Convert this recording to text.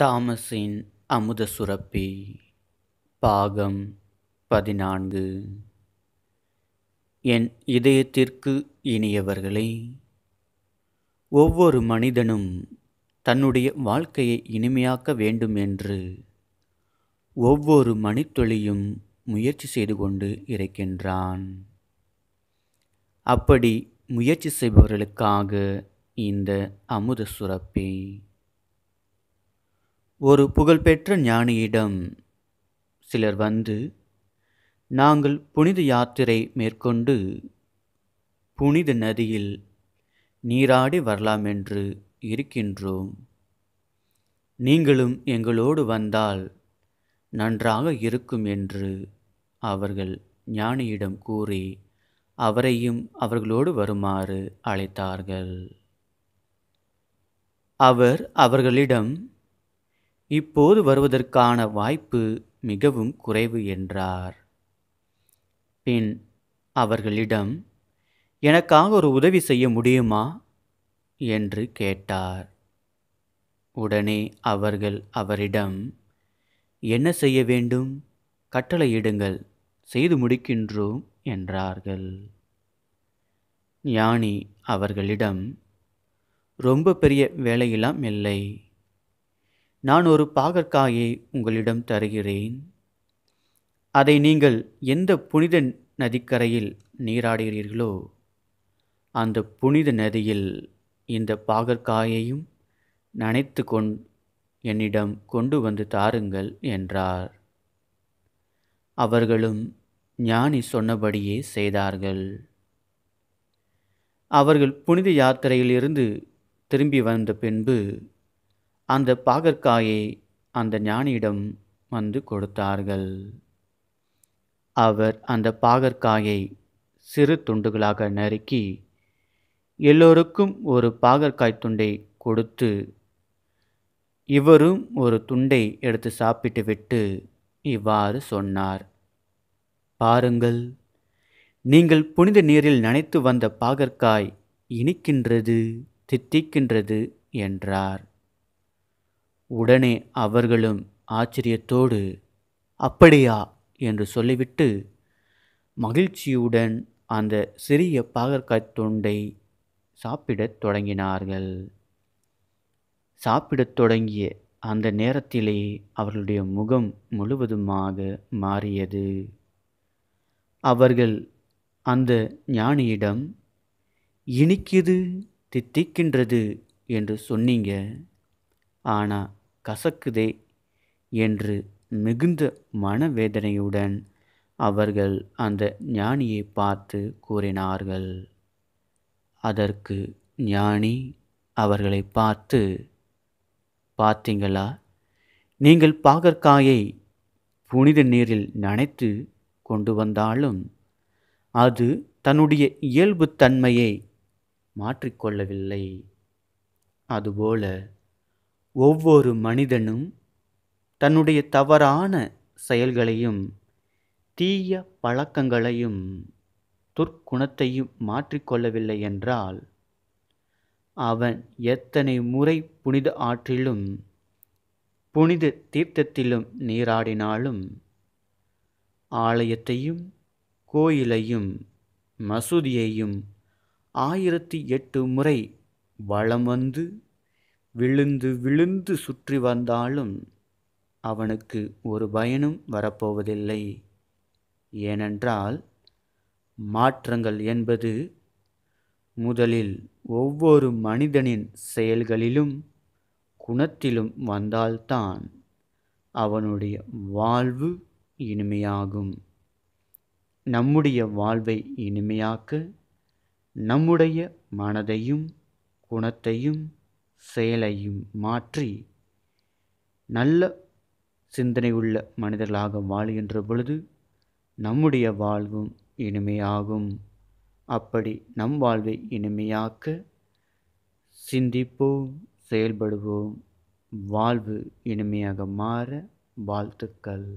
தாமஸின் அமுத சுரப்பி பாகம் பதினான்கு என் இதயத்திற்கு இனியவர்களே ஒவ்வொரு மனிதனும் தன்னுடைய வாழ்க்கையை இனிமையாக்க வேண்டும் என்று ஒவ்வொரு மணித்தொழியும் முயற்சி செய்து கொண்டு இருக்கின்றான் அப்படி முயற்சி செய்பவர்களுக்காக இந்த அமுத சுரப்பி ஒரு புகழ்பெற்ற ஞானியிடம் சிலர் வந்து நாங்கள் புனித யாத்திரை மேற்கொண்டு புனித நதியில் நீராடி வரலாம் என்று இருக்கின்றோம் நீங்களும் எங்களோடு வந்தால் நன்றாக இருக்கும் என்று அவர்கள் ஞானியிடம் கூறி அவரையும் அவர்களோடு வருமாறு அழைத்தார்கள் அவர் அவர்களிடம் இப்போது வருவதற்கான வாய்ப்பு மிகவும் குறைவு என்றார் பின் அவர்களிடம் எனக்காக ஒரு உதவி செய்ய முடியுமா என்று கேட்டார் உடனே அவர்கள் அவரிடம் என்ன செய்ய வேண்டும் கட்டளையிடுங்கள் செய்து முடிக்கின்றோம் என்றார்கள் ஞானி அவர்களிடம் ரொம்ப பெரிய வேலையெல்லாம் இல்லை நான் ஒரு பாகற்காயை உங்களிடம் தருகிறேன் அதை நீங்கள் எந்த புனித நதிக்கரையில் நீராடுகிறீர்களோ அந்த புனித நதியில் இந்த பாகற்காயையும் நனைத்து கொண் என்னிடம் கொண்டு வந்து தாருங்கள் என்றார் அவர்களும் ஞானி சொன்னபடியே செய்தார்கள் அவர்கள் புனித யாத்திரையிலிருந்து திரும்பி வந்த பின்பு அந்த பாகற்காயை அந்த ஞானியிடம் வந்து கொடுத்தார்கள் அவர் அந்த பாகற்காயை சிறு துண்டுகளாக நறுக்கி எல்லோருக்கும் ஒரு பாகற்காய் துண்டை கொடுத்து இவரும் ஒரு துண்டை எடுத்து சாப்பிட்டு விட்டு இவ்வாறு சொன்னார் பாருங்கள் நீங்கள் புனித நீரில் நனைத்து வந்த பாகற்காய் இனிக்கின்றது தித்திக்கின்றது என்றார் உடனே அவர்களும் ஆச்சரியத்தோடு அப்படியா என்று சொல்லிவிட்டு மகிழ்ச்சியுடன் அந்த சிறிய பாகற்காய் தொண்டை சாப்பிடத் தொடங்கினார்கள் சாப்பிடத் தொடங்கிய அந்த நேரத்திலே அவர்களுடைய முகம் முழுவதுமாக மாறியது அவர்கள் அந்த ஞானியிடம் இனிக்குது தித்திக்கின்றது என்று சொன்னீங்க ஆனால் கசக்குதே என்று மிகுந்த மனவேதனையுடன் அவர்கள் அந்த ஞானியை பார்த்து கூறினார்கள் அதற்கு ஞானி அவர்களை பார்த்து பார்த்தீங்களா நீங்கள் பாகற்காயை புனித நீரில் நனைத்து கொண்டு வந்தாலும் அது தன்னுடைய இயல்பு தன்மையை மாற்றிக்கொள்ளவில்லை அதுபோல ஒவ்வொரு மனிதனும் தன்னுடைய தவறான செயல்களையும் தீய பழக்கங்களையும் துர்க்குணத்தையும் மாற்றிக்கொள்ளவில்லை என்றால் அவன் எத்தனை முறை புனித ஆற்றிலும் புனித தீர்த்தத்திலும் நீராடினாலும் ஆலயத்தையும் கோயிலையும் மசூதியையும் ஆயிரத்தி எட்டு முறை வளம் வந்து விழுந்து விழுந்து சுற்றி வந்தாலும் அவனுக்கு ஒரு பயனும் வரப்போவதில்லை ஏனென்றால் மாற்றங்கள் என்பது முதலில் ஒவ்வொரு மனிதனின் செயல்களிலும் குணத்திலும் வந்தால்தான் அவனுடைய வாழ்வு இனிமையாகும் நம்முடைய வாழ்வை இனிமையாக்க நம்முடைய மனதையும் குணத்தையும் செயலையும் மாற்றி நல்ல சிந்தனை உள்ள மனிதர்களாக வாழுகின்ற பொழுது நம்முடைய வாழ்வும் இனிமையாகும் அப்படி நம் வாழ்வை இனிமையாக்க சிந்திப்போம் செயல்படுவோம் வாழ்வு இனிமையாக மாற வாழ்த்துக்கள்